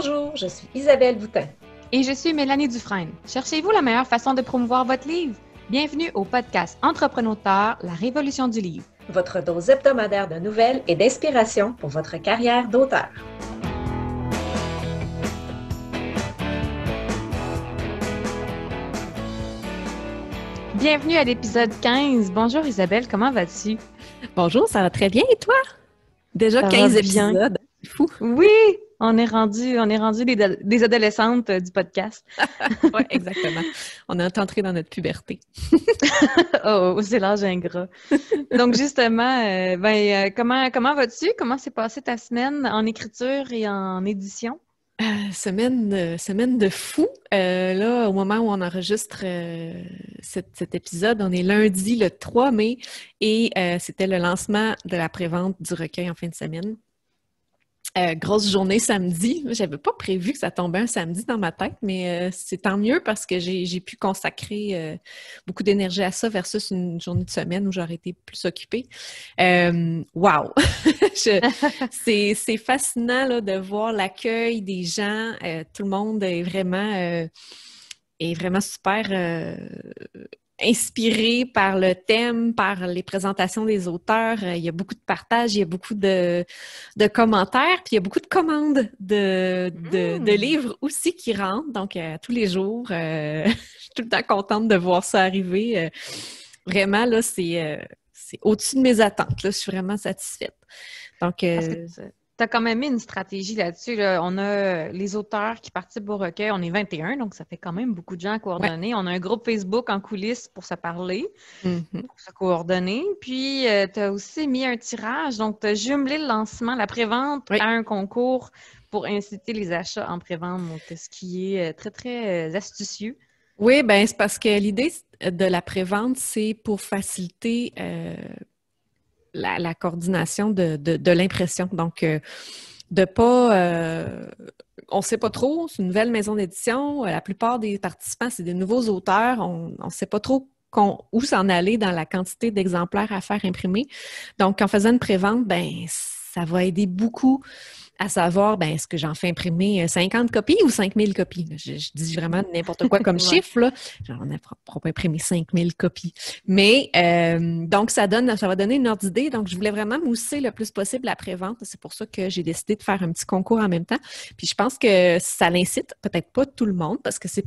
Bonjour, je suis Isabelle Boutin. Et je suis Mélanie Dufresne. Cherchez-vous la meilleure façon de promouvoir votre livre? Bienvenue au podcast Entrepreneur, la révolution du livre. Votre dose hebdomadaire de nouvelles et d'inspiration pour votre carrière d'auteur. Bienvenue à l'épisode 15. Bonjour Isabelle, comment vas-tu? Bonjour, ça va très bien et toi? Déjà 15 épisodes. Fou. Oui, on est rendu, on est rendu des, adolescentes euh, du podcast. oui, exactement. On est entré dans notre puberté. oh, c'est l'âge ingrat. Donc justement, euh, ben, euh, comment, comment vas-tu? Comment s'est passée ta semaine en écriture et en édition? semaine, semaine de fou. là, au moment où on enregistre cet, cet, épisode, on est lundi le 3 mai et c'était le lancement de la prévente du recueil en fin de semaine. Euh, grosse journée samedi. J'avais pas prévu que ça tombait un samedi dans ma tête, mais euh, c'est tant mieux parce que j'ai pu consacrer euh, beaucoup d'énergie à ça versus une journée de semaine où j'aurais été plus occupée. wow! c'est fascinant de voir l'accueil des gens. tout le monde est vraiment super inspiré par le thème, par les présentations des auteurs. Euh, il y a beaucoup de partages, il y a beaucoup de, commentaires, puis il y a beaucoup de commandes de, hmm. livres aussi qui rentrent. Donc, euh, tous les jours, euh, je suis tout le temps contente de voir ça arriver. vraiment, là, c'est au-dessus de mes attentes. je suis vraiment satisfaite. Donc, tu as quand même mis une stratégie là-dessus. On a euh, les auteurs qui participent au recueil, on est 21, donc ça fait quand même beaucoup de gens à coordonner. On a un groupe Facebook en coulisses pour se parler, mm-hmm. pour se coordonner. Puis, euh, tu as aussi mis un tirage, donc tu as jumelé le lancement, la prévente à un concours pour inciter les achats en prévente, donc ce qui est euh, très, très astucieux. Oui, ben c'est parce que l'idée de la prévente, c'est pour faciliter la, coordination de, l'impression. Donc, euh, de pas. Euh, on ne sait pas trop, c'est une nouvelle maison d'édition. Euh, la plupart des participants, c'est des nouveaux auteurs. On ne sait pas trop où s'en aller dans la quantité d'exemplaires à faire imprimer. Donc, en faisant une prévente, ben, ça va aider beaucoup à savoir, ben, est-ce que j'en fais imprimer 50 euh, copies ou 5000 copies? Je, dis vraiment n'importe quoi comme chiffre, là. ai pas imprimé 5000 copies. Mais, euh, donc, ça donne, ça va donner une ordre d'idée. Donc, je voulais vraiment mousser le plus possible après pré-vente. C'est pour ça que j'ai décidé de faire un petit concours en même temps. Puis, je pense que ça l'incite, peut-être pas tout le monde, parce que c'est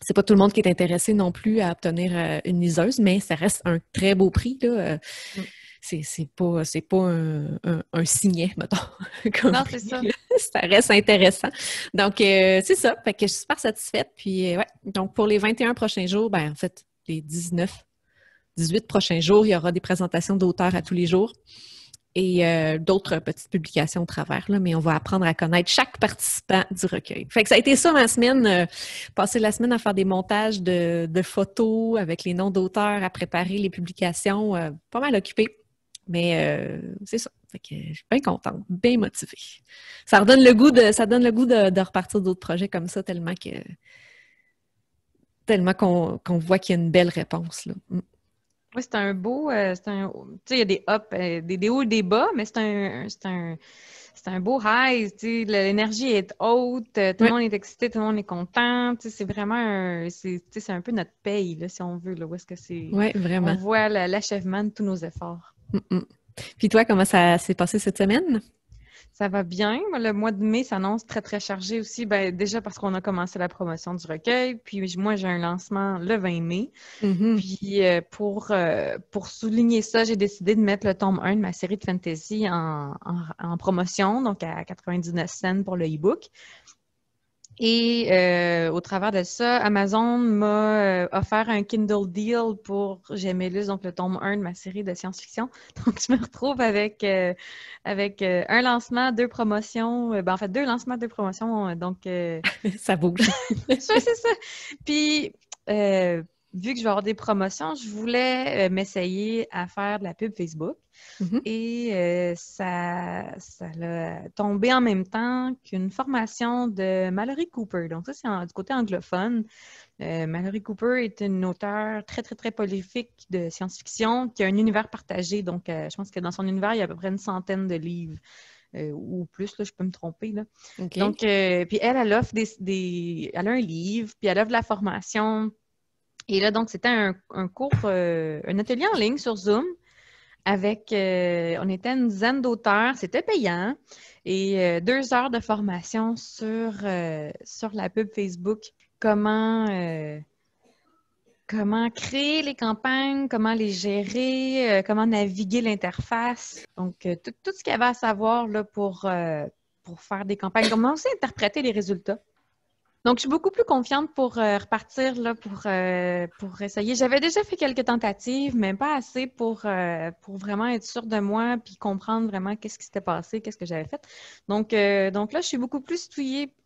c'est pas tout le monde qui est intéressé non plus à obtenir euh, une liseuse, mais ça reste un très beau prix. Là. Mm c'est pas, pas un, signet, mettons. non, c'est ça. ça reste intéressant. Donc, euh, c'est ça. Fait que je suis super satisfaite. Puis, euh, Donc, pour les 21 prochains jours, ben, en fait, les 19, 18 prochains jours, il y aura des présentations d'auteurs à tous les jours et euh, d'autres petites publications au travers, là, mais on va apprendre à connaître chaque participant du recueil. Fait que ça a été ça ma semaine, passer la semaine à faire des montages de, photos avec les noms d'auteurs, à préparer les publications, pas mal occupé. Mais euh, c'est ça. je suis bien contente, bien motivée. Ça redonne le goût ça donne le goût de, repartir d'autres projets comme ça tellement que tellement qu'on voit qu'il y a une belle réponse. Là. Mm. c'est un beau. Euh, il y a des euh, des, des, hauts et des bas, mais c'est un, beau high. L'énergie est haute, tout le monde est excité, tout le monde est content. C'est vraiment un. C'est un peu notre paye, si on veut. Là, où est-ce que c'est. vraiment. On voit l'achèvement de tous nos efforts. Mm, mm. Puis toi, comment ça s'est passé cette semaine? Ça va bien. Le mois de mai s'annonce très, très chargé aussi. Ben, déjà parce qu'on a commencé la promotion du recueil. Puis moi, j'ai un lancement le 20 mai. Mm-hmm. Puis euh, pour, euh, pour souligner ça, j'ai décidé de mettre le tome 1 de ma série de fantasy en, promotion, donc à 99 cents pour le e-book. Et euh, au travers de ça, Amazon m'a euh, offert un Kindle Deal pour Gemellus, donc le tome 1 de ma série de science-fiction. Donc, je me retrouve avec, euh, avec un lancement, deux promotions. Ben, en fait, deux lancements, deux promotions. Donc, ça bouge. ça, c'est ça. Puis, vu que je vais avoir des promotions, je voulais euh, m'essayer à faire de la pub Facebook. Mhm. Et euh, ça, ça a tombé en même temps qu'une formation de Mallory Cooper. Donc ça, c'est du côté anglophone. Euh, Mallory Cooper est une auteure très, très, très prolifique de science-fiction qui a un univers partagé. Donc je pense que dans son univers, il y a à peu près une centaine de livres. ou plus, là, je peux me tromper. Là. Donc, puis elle, elle offre des, Elle a un livre, puis elle offre de la formation et là, donc, c'était un, cours, euh, un atelier en ligne sur Zoom avec, euh, on était une dizaine d'auteurs, c'était payant, et euh, deux heures de formation sur, sur la pub Facebook. Comment, comment créer les campagnes, comment les gérer, comment naviguer l'interface. Donc, tout, ce qu'il y avait à savoir pour, pour faire des campagnes, comment aussi interpréter les résultats. Donc, je suis beaucoup plus confiante pour euh, repartir, là, pour, euh, pour essayer. J'avais déjà fait quelques tentatives, mais pas assez pour, euh, pour vraiment être sûre de moi puis comprendre vraiment qu'est-ce qui s'était passé, qu'est-ce que j'avais fait. Donc, donc là, je suis beaucoup plus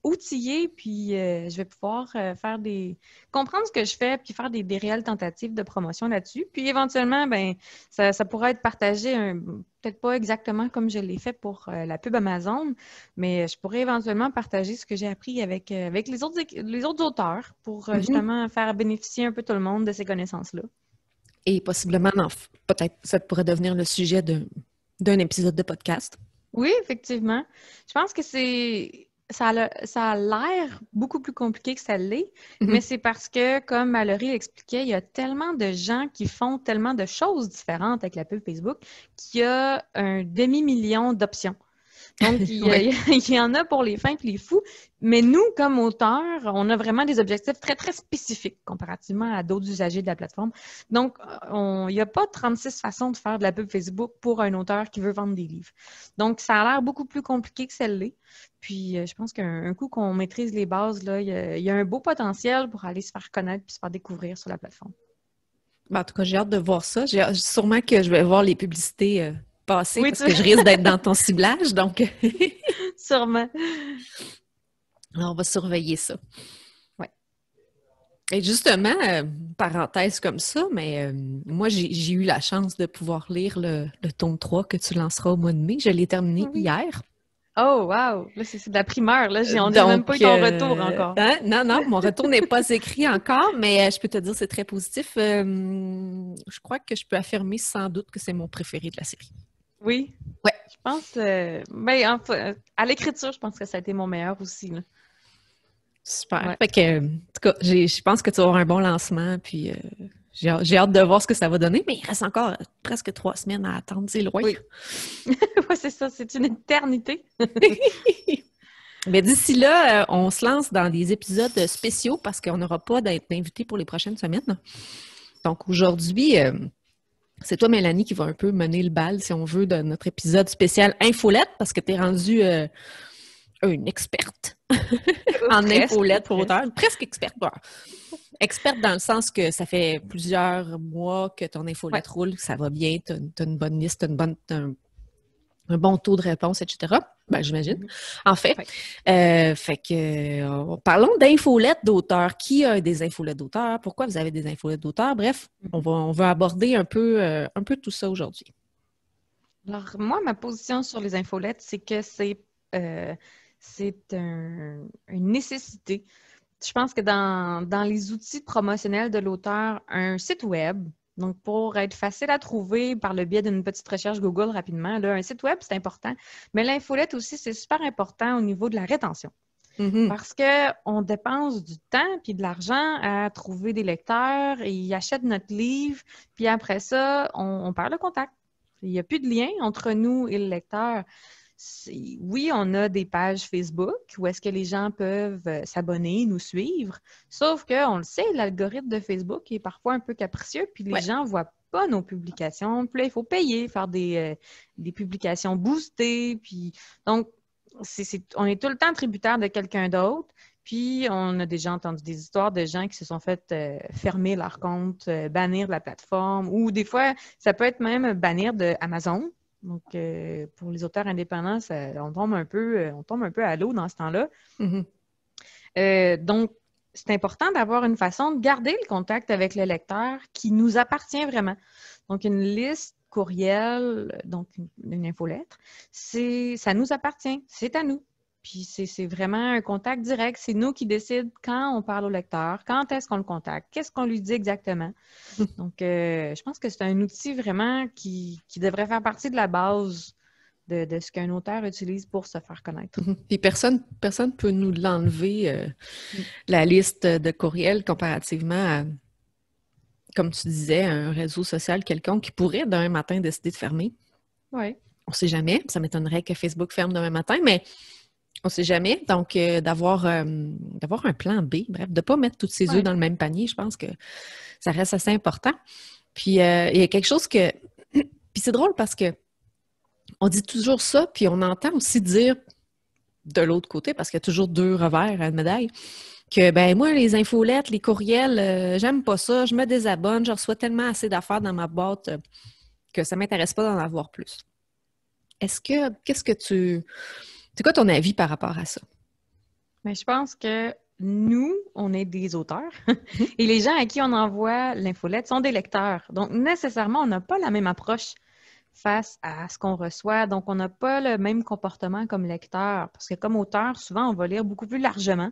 outillée, puis je vais pouvoir faire des... comprendre ce que je fais puis faire des, des réelles tentatives de promotion là-dessus. Puis éventuellement, ben ça, ça pourra être partagé un, peut-être pas exactement comme je l'ai fait pour euh, la pub Amazon, mais je pourrais éventuellement partager ce que j'ai appris avec, euh, avec les, autres, les autres auteurs pour euh, mhm. justement faire bénéficier un peu tout le monde de ces connaissances-là. Et possiblement, peut-être, ça pourrait devenir le sujet d'un épisode de podcast. Oui, effectivement. Je pense que c'est ça a, l'air beaucoup plus compliqué que ça l'est, mhm. mais c'est parce que, comme Mallory l'expliquait, il y a tellement de gens qui font tellement de choses différentes avec la pub Facebook qu'il y a un demi-million d'options. Donc, il y, en a pour les fins et les fous. Mais nous, comme auteurs, on a vraiment des objectifs très, très spécifiques comparativement à d'autres usagers de la plateforme. Donc, euh, il n'y a pas 36 façons de faire de la pub Facebook pour un auteur qui veut vendre des livres. Donc, ça a l'air beaucoup plus compliqué que celle-là. Puis, euh, je pense qu'un coup qu'on maîtrise les bases, il, y a, un beau potentiel pour aller se faire connaître et se faire découvrir sur la plateforme. Ben, en tout cas, j'ai hâte de voir ça. J'ai Sûrement que je vais voir les publicités euh, parce que je risque d'être dans ton ciblage, donc. Sûrement. Alors, ah, on va surveiller ça. Ouais. Et justement, euh, parenthèse comme ça, mais euh, moi, j'ai eu la chance de pouvoir lire le, tome 3 que tu lanceras au mois de mai. Je l'ai terminé hier. Oh, wow! Là, c'est de la primeur. Là. On n'a même pas eu ton retour euh, encore. Hein? Non, non, mon retour n'est pas écrit encore, mais je peux te dire c'est très positif. je crois que je peux affirmer sans doute que c'est mon préféré de la série. Oui. Ouais. Je pense, mais euh, ben, en, euh, à l'écriture, je pense que ça a été mon meilleur aussi. Super. que, euh, en tout cas, je pense que tu auras un bon lancement, puis j'ai hâte de voir ce que ça va donner, mais il reste encore presque trois semaines à attendre, c'est loin. Oui, c'est ça, c'est une éternité. Mais d'ici là, on se lance dans des épisodes spéciaux parce qu'on n'aura pas invité pour les prochaines semaines. Donc aujourd'hui, c'est toi, Mélanie, qui va un peu mener le bal, si on veut, de notre épisode spécial Infolette, parce que tu es rendue euh, une experte en infolette pour presque experte. Experte dans le sens que ça fait plusieurs mois que ton infolette roule, que ça va bien, tu as, une bonne liste, tu une bonne, un bon taux de réponse, etc. Ben, j'imagine. Mhm. En fait, euh, fait que euh, parlons d'infolettes d'auteurs. Qui a des infolettes d'auteurs? Pourquoi vous avez des infolettes d'auteurs? Bref, mhm. on va, on aborder un peu, euh, un peu tout ça aujourd'hui. Alors, moi, ma position sur les infolettes, c'est que c'est c'est une nécessité. Je pense que dans, dans les outils promotionnels de l'auteur, un site web, donc, pour être facile à trouver par le biais d'une petite recherche Google rapidement, là, un site web, c'est important. Mais l'infolette aussi, c'est super important au niveau de la rétention. Mm-hmm. parce que Parce qu'on dépense du temps puis de l'argent à trouver des lecteurs, et ils achètent notre livre, puis après ça, on, on perd le contact. Il n'y a plus de lien entre nous et le lecteur oui, on a des pages Facebook où est-ce que les gens peuvent euh, s'abonner, nous suivre, sauf qu'on le sait, l'algorithme de Facebook est parfois un peu capricieux, puis les gens ne voient pas nos publications. Puis il faut payer, faire des, euh, publications boostées. Puis... Donc, on est tout le temps tributaire de quelqu'un d'autre. Puis, on a déjà entendu des histoires de gens qui se sont fait euh, fermer leur compte, bannir la plateforme, ou des fois, ça peut être même bannir de Amazon donc, euh, pour les auteurs indépendants, on, tombe un peu, euh, on tombe un peu à l'eau dans ce temps-là. Mhm. Euh, donc, c'est important d'avoir une façon de garder le contact avec le lecteur qui nous appartient vraiment. Donc, une liste courriel, donc une, une infolettre, ça nous appartient, c'est à nous. Puis c'est vraiment un contact direct. C'est nous qui décide quand on parle au lecteur, quand est-ce qu'on le contacte, qu'est-ce qu'on lui dit exactement. Donc, euh, je pense que c'est un outil vraiment qui, devrait faire partie de la base de, ce qu'un auteur utilise pour se faire connaître. Et personne personne peut nous l'enlever, euh, mm. la liste de courriels comparativement à, comme tu disais, un réseau social quelconque qui pourrait d'un matin décider de fermer. Oui. On ne sait jamais. Ça m'étonnerait que Facebook ferme demain matin, mais on ne sait jamais. Donc, euh, d'avoir, euh, d'avoir un plan B, bref, de ne pas mettre tous ses œufs dans le même panier, je pense que ça reste assez important. Puis, euh, il y a quelque chose que. puis, c'est drôle parce que on dit toujours ça, puis on entend aussi dire de l'autre côté, parce qu'il y a toujours deux revers à la médaille, que ben moi, les infolettes, les courriels, j'aime pas ça, je me désabonne, je reçois tellement assez d'affaires dans ma boîte que ça ne m'intéresse pas d'en avoir plus. Est-ce que. Qu'est-ce que tu c'est quoi ton avis par rapport à ça? Mais ben, je pense que nous, on est des auteurs mhm. et les gens à qui on envoie l'infolette sont des lecteurs. Donc, nécessairement, on n'a pas la même approche face à ce qu'on reçoit. Donc, on n'a pas le même comportement comme lecteur, parce que comme auteur, souvent, on va lire beaucoup plus largement.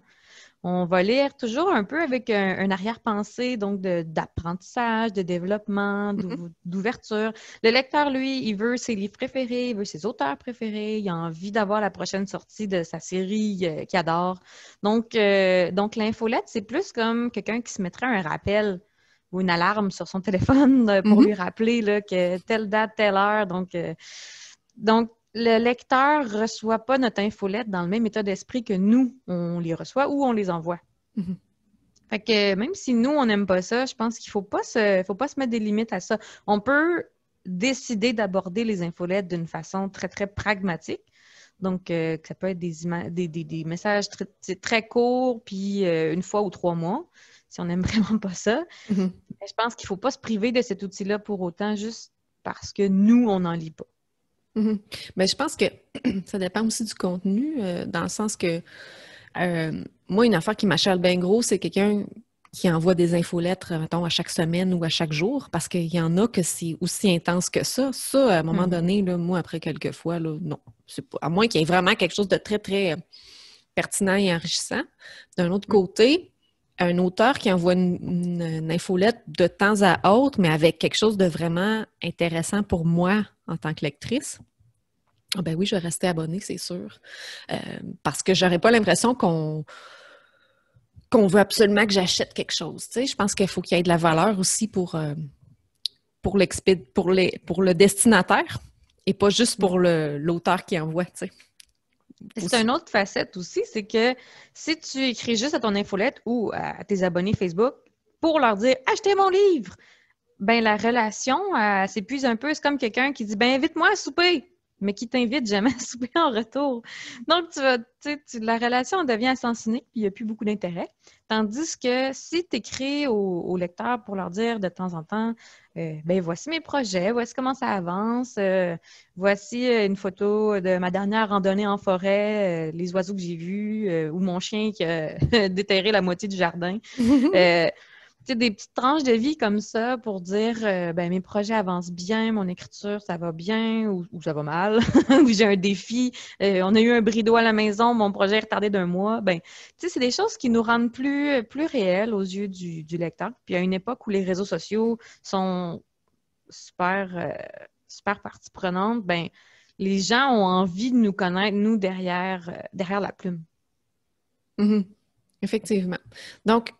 On va lire toujours un peu avec un, arrière-pensée, donc d'apprentissage, de, développement, mm-hmm. d'ouverture. Le lecteur, lui, il veut ses livres préférés, il veut ses auteurs préférés, il a envie d'avoir la prochaine sortie de sa série euh, qu'il adore. Donc, euh, donc l'infolette, c'est plus comme quelqu'un qui se mettrait un rappel ou une alarme sur son téléphone euh, pour mhm. lui rappeler là, que telle date, telle heure. Donc, euh, donc le lecteur ne reçoit pas notre infolette dans le même état d'esprit que nous, on les reçoit ou on les envoie. Mhm. Fait que euh, même si nous, on n'aime pas ça, je pense qu'il ne faut, pas se, faut pas se mettre des limites à ça. On peut décider d'aborder les infolettes d'une façon très, très pragmatique. Donc, ça peut être des, des, des, messages très, courts, puis une fois ou trois mois si on n'aime vraiment pas ça. Mm-hmm. je pense qu'il ne faut pas se priver de cet outil-là pour autant, juste parce que nous, on n'en lit pas. Mais mm-hmm. ben, je pense que ça dépend aussi du contenu, euh, dans le sens que euh, moi, une affaire qui m'achale bien gros, c'est quelqu'un qui envoie des infolettres, mettons, à chaque semaine ou à chaque jour, parce qu'il y en a que c'est aussi intense que ça. Ça, à un moment mm-hmm. donné, là, moi, après quelques fois, là, non. à moins qu'il y ait vraiment quelque chose de très, très euh, pertinent et enrichissant. D'un autre mm. côté, un auteur qui envoie une, infolette de temps à autre, mais avec quelque chose de vraiment intéressant pour moi en tant que lectrice, ah ben oui, je vais rester abonnée, c'est sûr. Euh, parce que j'aurais pas l'impression qu'on qu'on veut absolument que j'achète quelque chose. Je pense qu'il faut qu'il y ait de la valeur aussi pour, euh, pour, pour, les, pour le destinataire et pas juste pour l'auteur qui envoie. C'est une autre facette aussi, c'est que si tu écris juste à ton infolette ou à tes abonnés Facebook pour leur dire achetez mon livre, ben la relation s'épuise un peu. C'est comme quelqu'un qui dit ben invite-moi à souper mais qui t'invite jamais à souper en retour. Donc, tu vas, la relation devient assassinée, puis il n'y a plus beaucoup d'intérêt. Tandis que si tu écris aux lecteurs pour leur dire de temps en temps, euh, ben voici mes projets, voici comment ça avance, euh, voici euh, une photo de ma dernière randonnée en forêt, les oiseaux que j'ai vus, ou mon chien qui a déterré la moitié du jardin. des petites tranches de vie comme ça pour dire euh, ben, mes projets avancent bien, mon écriture, ça va bien ou, ça va mal, ou j'ai un défi, euh, on a eu un brideau à la maison, mon projet est retardé d'un mois. Ben, c'est des choses qui nous rendent plus, plus réelles aux yeux du, lecteur. Puis à une époque où les réseaux sociaux sont super, euh, super partie prenante, ben, les gens ont envie de nous connaître, nous, derrière, derrière la plume. Mm-hmm. Effectivement. Donc,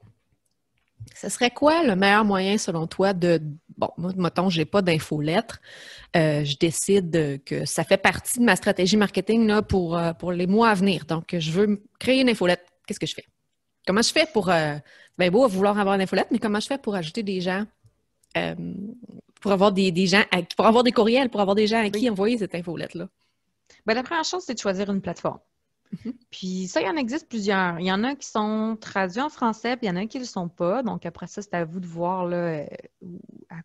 ce serait quoi le meilleur moyen selon toi de bon, moi, je n'ai pas d'infolettre. Euh, je décide que ça fait partie de ma stratégie marketing là, pour, euh, pour les mois à venir. Donc, je veux créer une infolettre. Qu'est-ce que je fais? Comment je fais pour euh, ben beau vouloir avoir une infolettre, mais comment je fais pour ajouter des gens euh, pour avoir des, gens pour avoir des courriels, pour avoir des gens à qui envoyer cette infolettre là Ben, la première chose, c'est de choisir une plateforme. Mhm. Puis ça, il y en existe plusieurs. Il y en a qui sont traduits en français, puis il y en a qui ne le sont pas. Donc après ça, c'est à vous de voir là, euh,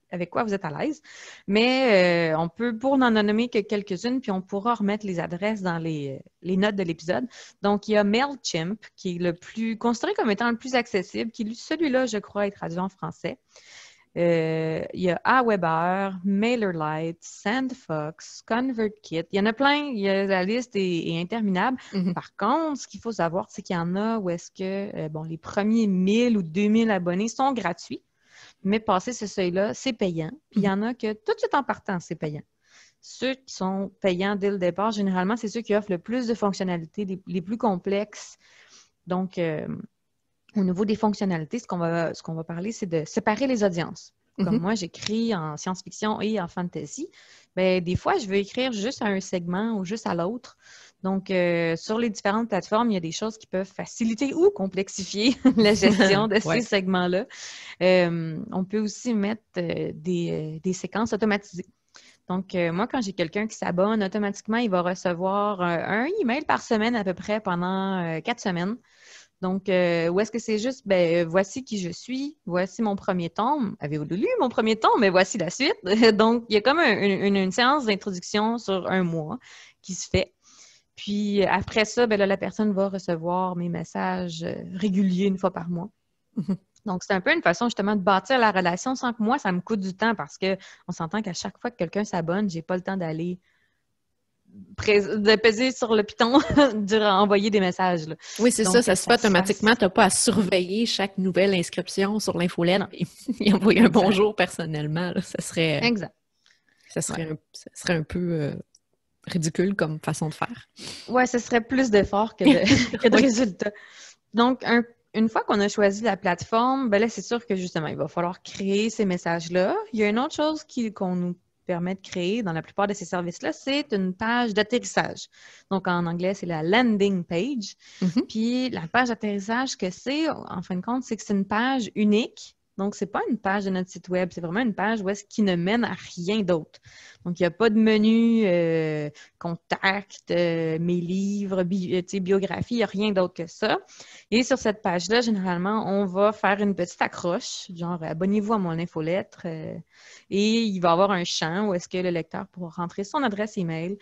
avec quoi vous êtes à l'aise. Mais euh, on peut, pour n'en nommer que quelques-unes, puis on pourra remettre les adresses dans euh, les, notes de l'épisode. Donc il y a MailChimp, qui est le plus considéré comme étant le plus accessible, qui celui-là, je crois, est traduit en français. Euh, il y a Aweber, MailerLite, SandFox, ConvertKit. Il y en a plein. la liste est, interminable. Mm-hmm. Par contre, ce qu'il faut savoir, c'est qu'il y en a où est-ce que euh, bon, les premiers 1000 ou 2000 abonnés sont gratuits, mais passer ce seuil-là, c'est payant. Puis il y mm-hmm. en a que tout de suite en partant, c'est payant. Ceux qui sont payants dès le départ, généralement, c'est ceux qui offrent le plus de fonctionnalités, les, plus complexes. Donc, euh, au niveau des fonctionnalités, ce qu'on va, ce qu'on va parler, c'est de séparer les audiences. Comme mhm. moi, j'écris en science-fiction et en fantasy. mais ben, des fois, je veux écrire juste à un segment ou juste à l'autre. Donc, euh, sur les différentes plateformes, il y a des choses qui peuvent faciliter ou complexifier la gestion de ces segments-là. Euh, on peut aussi mettre euh, des, des, séquences automatisées. Donc, moi, quand j'ai quelqu'un qui s'abonne, automatiquement, il va recevoir un email par semaine à peu près pendant quatre semaines donc, euh, ou est-ce que c'est juste, ben, euh, voici qui je suis, voici mon premier tome. Avez-vous lu mon premier tome? Mais ben, voici la suite. Donc, il y a comme une, séance d'introduction sur un mois qui se fait. Puis après ça, ben là, la personne va recevoir mes messages euh, réguliers une fois par mois. Mhm. Donc, c'est un peu une façon justement de bâtir la relation sans que moi, ça me coûte du temps parce qu'on s'entend qu'à chaque fois que quelqu'un s'abonne, j'ai pas le temps d'aller de peser sur le piton durant envoyer des messages. Oui, c'est ça, ça se fait automatiquement. Tu n'as pas à surveiller chaque nouvelle inscription sur l'infolette et, envoyer un bonjour personnellement. Ça serait. Exact. Ça serait, un, ça serait un peu euh, ridicule comme façon de faire. Ouais, ce serait plus d'efforts que de, résultats. Donc, une fois qu'on a choisi la plateforme, ben là, c'est sûr que justement, il va falloir créer ces messages-là. Il y a une autre chose qu'on nous permet de créer dans la plupart de ces services-là, c'est une page d'atterrissage. Donc, en anglais, c'est la landing page. Mhm. Puis, la page d'atterrissage, que c'est, en fin de compte, c'est que c'est une page unique donc, c'est pas une page de notre site web, c'est vraiment une page où est-ce qui ne mène à rien d'autre. Donc, il n'y a pas de menu euh, contact, euh, mes livres, euh, biographie, il n'y a rien d'autre que ça. Et sur cette page-là, généralement, on va faire une petite accroche, genre abonnez-vous à mon infolettre. et il va y avoir un champ où est-ce que le lecteur pourra rentrer son adresse email.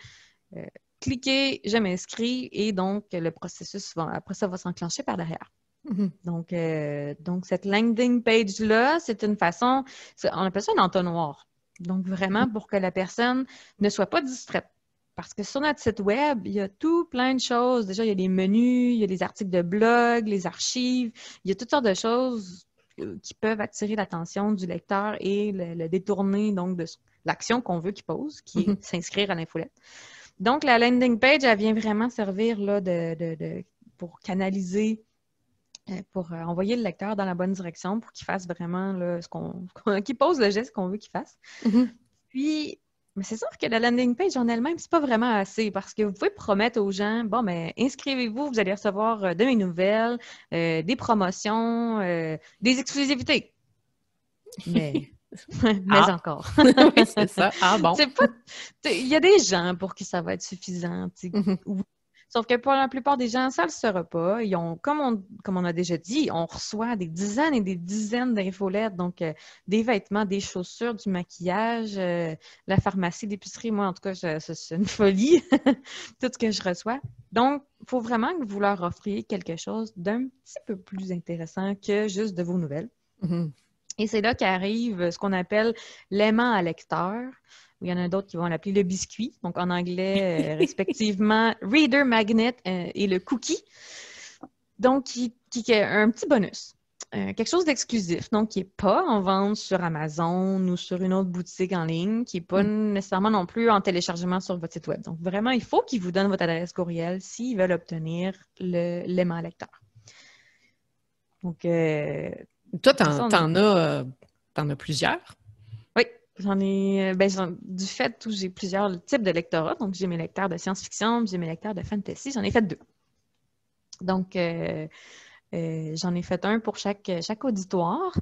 cliquez, je m'inscris et donc le processus va, après ça va s'enclencher par derrière. Mhm. Donc, euh, donc, cette landing page-là, c'est une façon, on appelle ça un entonnoir. Donc, vraiment pour que la personne ne soit pas distraite. Parce que sur notre site web, il y a tout plein de choses. Déjà, il y a des menus, il y a des articles de blog, les archives, il y a toutes sortes de choses euh, qui peuvent attirer l'attention du lecteur et le, détourner donc de l'action qu'on veut qu'il pose, qui est mhm. s'inscrire à l'infolette. Donc, la landing page, elle vient vraiment servir là, pour canaliser euh, pour euh, envoyer le lecteur dans la bonne direction pour qu'il fasse vraiment ce qu'on. qu'il pose le geste qu'on veut qu'il fasse. Mhm. Puis, mais c'est sûr que la landing page en elle-même, c'est pas vraiment assez parce que vous pouvez promettre aux gens, bon, mais ben, inscrivez-vous, vous allez recevoir euh, de mes nouvelles, des promotions, des exclusivités. Mais. Ah. encore. c'est ça. Ah bon. Il y a des gens pour qui ça va être suffisant. Mhm. Sauf que pour la plupart des gens, ça ne le sera pas. ont, comme on, comme on a déjà dit, on reçoit des dizaines et des dizaines d'infolettes, donc euh, des vêtements, des chaussures, du maquillage, euh, la pharmacie, l'épicerie. Moi, en tout cas, c'est une folie, tout ce que je reçois. Donc, il faut vraiment que vous leur offriez quelque chose d'un petit peu plus intéressant que juste de vos nouvelles. Mm-hmm. Et c'est là qu'arrive ce qu'on appelle l'aimant à lecteur il y en a d'autres qui vont l'appeler le biscuit, donc en anglais, euh, respectivement, Reader Magnet euh, et le cookie. Donc, qui, qui est un petit bonus. Euh, quelque chose d'exclusif, donc qui n'est pas en vente sur Amazon ou sur une autre boutique en ligne, qui n'est pas mm. nécessairement non plus en téléchargement sur votre site web. Donc vraiment, il faut qu'ils vous donnent votre adresse courriel s'ils veulent obtenir l'aimant lecteur. Donc, toi, tu en as plusieurs. J'en ai, euh, ben, du fait où j'ai plusieurs types de lectorats, donc j'ai mes lecteurs de science-fiction, j'ai mes lecteurs de fantasy, j'en ai fait deux. Donc, euh, euh, j'en ai fait un pour chaque, auditoire.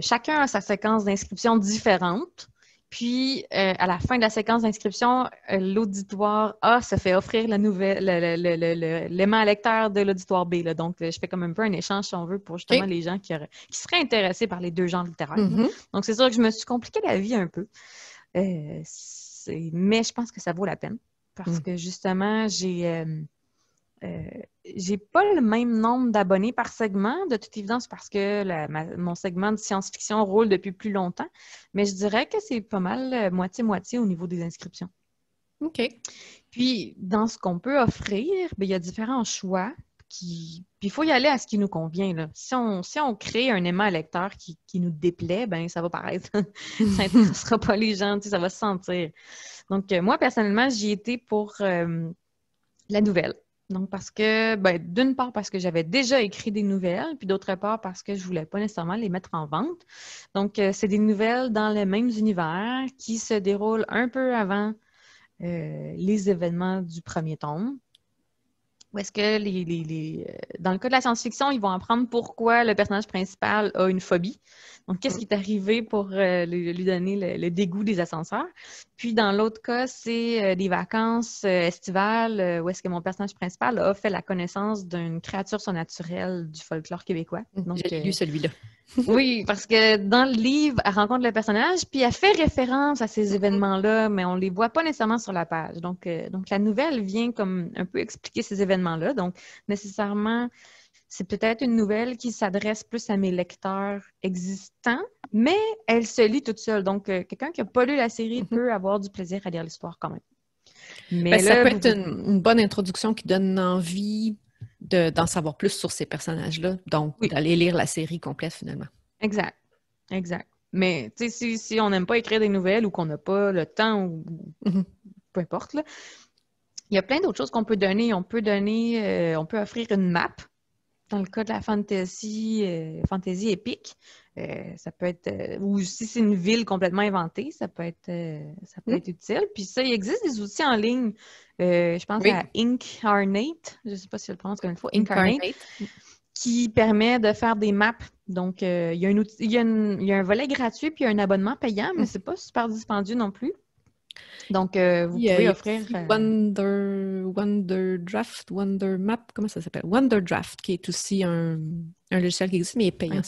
chacun a sa séquence d'inscription différente. Puis, euh, à la fin de la séquence d'inscription, euh, l'auditoire A se fait offrir la nouvelle, l'élément lecteur de l'auditoire B. Donc, euh, je fais comme un peu un échange, si on veut, pour justement les gens qui, seraient intéressés par les deux genres littéraires. Mm-hmm. Hein. Donc, c'est sûr que je me suis compliqué la vie un peu. mais je pense que ça vaut la peine parce mm. que, justement, j'ai euh, j'ai pas le même nombre d'abonnés par segment, de toute évidence, parce que mon segment de science-fiction roule depuis plus longtemps, mais je dirais que c'est pas mal euh, moitié-moitié au niveau des inscriptions. OK. Puis, dans ce qu'on peut offrir, ben, il y a différents choix. Qui... Puis, il faut y aller à ce qui nous convient. Si, on, crée un aimant à lecteur qui, nous déplaît, ben ça va paraître. ça sera pas les gens, ça va se sentir. Donc, euh, moi, personnellement, j'y étais pour la nouvelle. Donc, parce que, ben, d'une part, parce que j'avais déjà écrit des nouvelles, puis d'autre part, parce que je ne voulais pas nécessairement les mettre en vente. Donc, euh, c'est des nouvelles dans les mêmes univers qui se déroulent un peu avant euh, les événements du premier tome. Ou est-ce que, les, euh, dans le cas de la science-fiction, ils vont apprendre pourquoi le personnage principal a une phobie? Donc, qu'est-ce mm. qui est arrivé pour lui, donner le, dégoût des ascenseurs? Puis dans l'autre cas, c'est euh, des vacances euh, estivales euh, où est-ce que mon personnage principal a fait la connaissance d'une créature surnaturelle du folklore québécois. Hum, donc, J'ai lu celui-là. oui, parce que dans le livre, elle rencontre le personnage, puis elle fait référence à ces hum, hum. événements-là, mais on les voit pas nécessairement sur la page. Donc, donc la nouvelle vient comme un peu expliquer ces événements-là. Donc, nécessairement, c'est peut-être une nouvelle qui s'adresse plus à mes lecteurs existants, mais elle se lit toute seule. Donc, euh, quelqu'un qui n'a pas lu la série mhm. peut avoir du plaisir à lire l'histoire quand même. Mais ben, ça peut être une, bonne introduction qui donne envie d'en savoir plus sur ces personnages-là, donc d'aller lire la série complète finalement. Exact, exact. Mais si, on n'aime pas écrire des nouvelles ou qu'on n'a pas le temps ou mhm. peu importe, il y a plein d'autres choses qu'on peut donner. On peut donner, euh, on peut offrir une map dans le cas de la fantasy, euh, épique, euh, ça peut être. Euh, ou si c'est une ville complètement inventée, ça peut être, hmm. être utile. Puis ça, il existe des outils en ligne. je pense à Incarnate, je ne sais pas si je le prononce comme une fois, Incarnate, qui permet de faire des maps. Donc, il y, a un y un volet gratuit puis un abonnement payant, mais ce hmm. c'est pas super dispendieux non plus. Donc, euh, vous pouvez offrir. Euh, Wonder, Wonder Draft, Wonder Map, comment ça s'appelle? Wonder Draft, qui est aussi un, logiciel qui existe, mais il est payant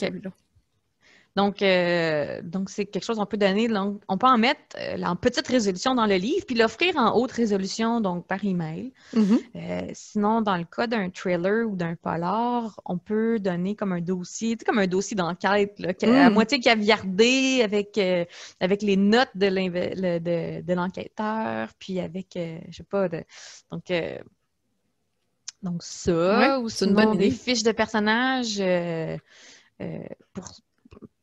donc, euh, donc c'est quelque chose qu'on peut donner. Donc, on peut en mettre en euh, petite résolution dans le livre, puis l'offrir en haute résolution, donc par email. Mm-hmm. Euh, sinon, dans le cas d'un trailer ou d'un polar, on peut donner comme un dossier, comme un dossier d'enquête, à mm. moitié caviardé avec, avec les notes de l'enquêteur, puis avec, je sais pas, donc. donc ça, ou sinon une bonne des fiches de personnages pour,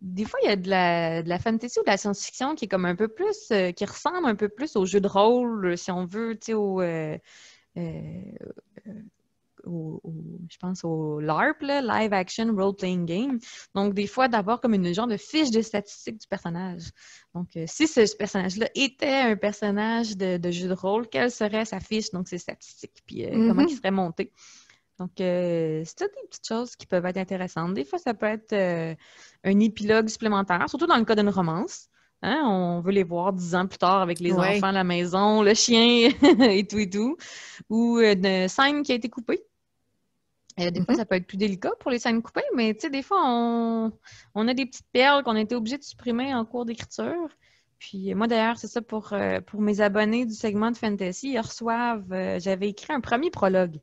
des fois, il y a de la, fantasy ou de la science-fiction qui est comme un peu plus, euh, qui ressemble un peu plus au jeu de rôle, si on veut, tu sais, au, euh, euh, je pense au LARP, Live Action Role Playing Game. Donc, des fois, d'abord, comme une genre de fiche de statistiques du personnage. Donc, si ce personnage-là était un personnage de, jeu de rôle, quelle serait sa fiche, donc ses statistiques, puis comment mm-hmm. il serait monté. Donc, euh, c'est toutes des petites choses qui peuvent être intéressantes. Des fois, ça peut être euh, un épilogue supplémentaire, surtout dans le cas d'une romance. Hein. On veut les voir dix ans plus tard avec les enfants, la maison, le chien et tout et tout. Ou euh, une scène qui a été coupée. des fois, mhm. ça peut être plus délicat pour les scènes coupées, mais tu sais, des fois, on, a des petites perles qu'on a été obligé de supprimer en cours d'écriture. Puis moi, d'ailleurs, c'est ça pour, pour mes abonnés du segment de Fantasy. Ils reçoivent, j'avais écrit un premier prologue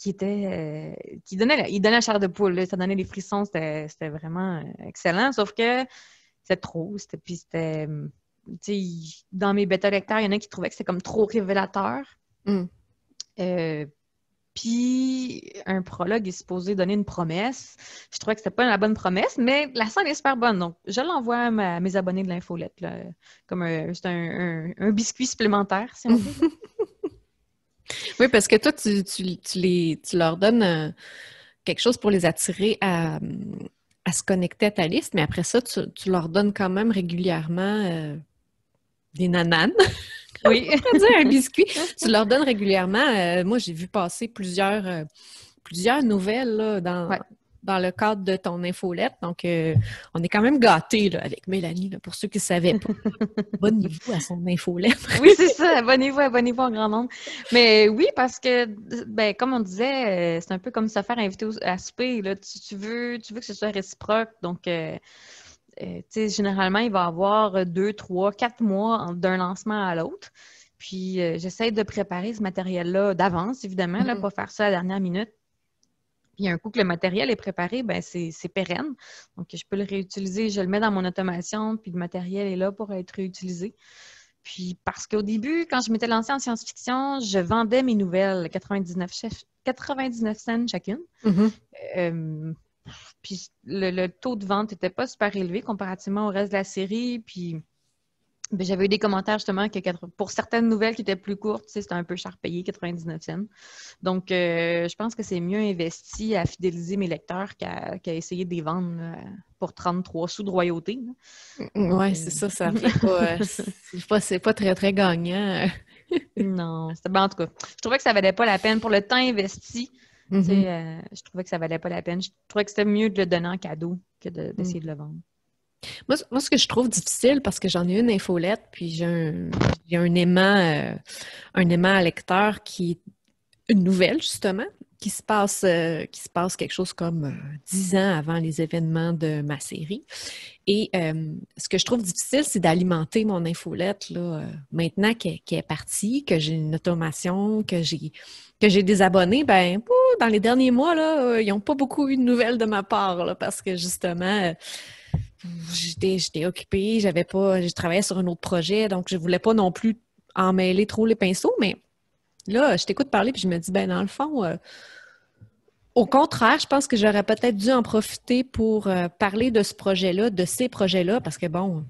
qui était euh, qui donnait il donnait la chair de poule ça donnait des frissons c'était vraiment euh, excellent sauf que c'était trop c'était puis c'était hum, dans mes bêta lecteurs il y en a qui trouvaient que c'était comme trop révélateur mm. euh, puis un prologue est supposé donner une promesse. Je trouvais que c'était pas la bonne promesse, mais la scène est super bonne. Donc, je l'envoie à, mes abonnés de l'infolette. Comme c'est un, un, un, biscuit supplémentaire, si on veut. Oui, parce que toi, tu, les, tu leur donnes euh, quelque chose pour les attirer euh, à, se connecter à ta liste, mais après ça, tu, leur donnes quand même régulièrement euh, des nananes. oui, un biscuit. tu leur donnes régulièrement. moi, j'ai vu passer plusieurs, plusieurs nouvelles dans, dans le cadre de ton infolette. Donc, euh, on est quand même gâtés avec Mélanie, pour ceux qui ne savaient pas. abonnez-vous à son infolette. oui, c'est ça. Abonnez-vous, abonnez-vous en grand nombre. Mais oui, parce que, ben, comme on disait, euh, c'est un peu comme se faire inviter à souper. Là. Tu, veux, tu veux que ce soit réciproque. Donc, euh, généralement, il va y avoir deux, trois, quatre mois d'un lancement à l'autre. Puis, j'essaie de préparer ce matériel-là d'avance, évidemment, là, mm-hmm. pas faire ça à la dernière minute puis un coup que le matériel est préparé, ben c'est pérenne. Donc, je peux le réutiliser, je le mets dans mon automation, puis le matériel est là pour être réutilisé. Puis parce qu'au début, quand je m'étais lancée en science-fiction, je vendais mes nouvelles 99, 99 cents chacune. Mm-hmm. Euh, puis le, le, taux de vente n'était pas super élevé comparativement au reste de la série. Puis ben, j'avais eu des commentaires justement que pour certaines nouvelles qui étaient plus courtes, c'était un peu cher 99 e Donc, euh, je pense que c'est mieux investi à fidéliser mes lecteurs qu'à essayer de les vendre euh, pour 33 sous de royauté. Mm, oui, c'est ça, ça euh, pas, c'est pas très, très gagnant. non, c'était ben, en tout cas. Je trouvais que ça valait pas la peine pour le temps investi. Mm-hmm. je trouvais que ça valait pas la peine. Je trouvais que c'était mieux de le donner en cadeau que d'essayer mm. de le vendre. Moi, ce que je trouve difficile, parce que j'en ai une infolette, puis j'ai un, aimant, euh, un aimant à lecteur qui est une nouvelle, justement, qui se passe, euh, qui se passe quelque chose comme euh, dix ans avant les événements de ma série. Et ce que je trouve difficile, c'est d'alimenter mon infolette, là, maintenant qu'elle est partie, que j'ai une automation, que j'ai que j'ai des abonnés, ben, dans les derniers mois, là, ils n'ont pas beaucoup eu de nouvelles de ma part, là, parce que justement, j'étais, j'étais occupée, j'avais pas, je travaillais sur un autre projet, donc je voulais pas non plus en mêler trop les pinceaux, mais là, je t'écoute parler, puis je me dis, ben dans le fond, euh, au contraire, je pense que j'aurais peut-être dû en profiter pour euh, parler de ce projet-là, de ces projets-là, parce que bon,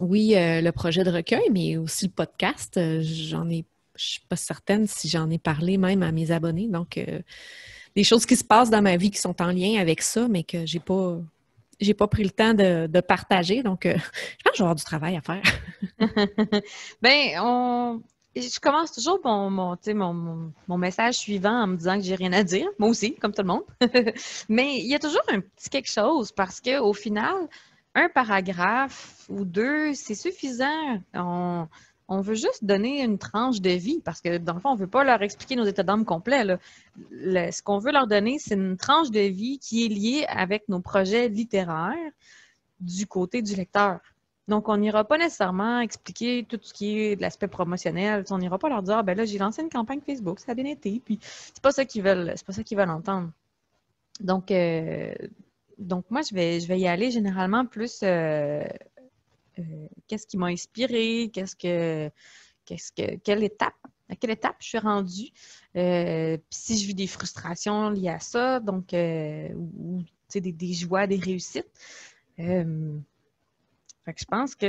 oui, euh, le projet de recueil, mais aussi le podcast, j'en ai, je suis pas certaine si j'en ai parlé même à mes abonnés, donc des choses qui se passent dans ma vie qui sont en lien avec ça, mais que j'ai pas j'ai pas pris le temps de, partager. Donc, euh, je pense que je du travail à faire. ben, on, je commence toujours mon, mon, mon, message suivant en me disant que j'ai rien à dire. Moi aussi, comme tout le monde. Mais il y a toujours un petit quelque chose parce qu'au final, un paragraphe ou deux, c'est suffisant. On, on veut juste donner une tranche de vie parce que, dans le fond, on ne veut pas leur expliquer nos états d'âme complets. ce qu'on veut leur donner, c'est une tranche de vie qui est liée avec nos projets littéraires du côté du lecteur. Donc, on n'ira pas nécessairement expliquer tout ce qui est de l'aspect promotionnel. On n'ira pas leur dire, ah, ben là, j'ai lancé une campagne Facebook, ça a bien été. Puis, c'est pas ça qu'ils veulent, pas ça qu'ils veulent entendre. Donc, euh, donc moi, je vais, je vais y aller généralement plus euh, euh, qu'est-ce qui m'a inspiré, qu'est-ce que, qu'est-ce que, quelle étape, à quelle étape je suis rendue, euh, si je vis des frustrations liées à ça, donc, euh, ou, des, des, joies, des réussites. Fait que je pense que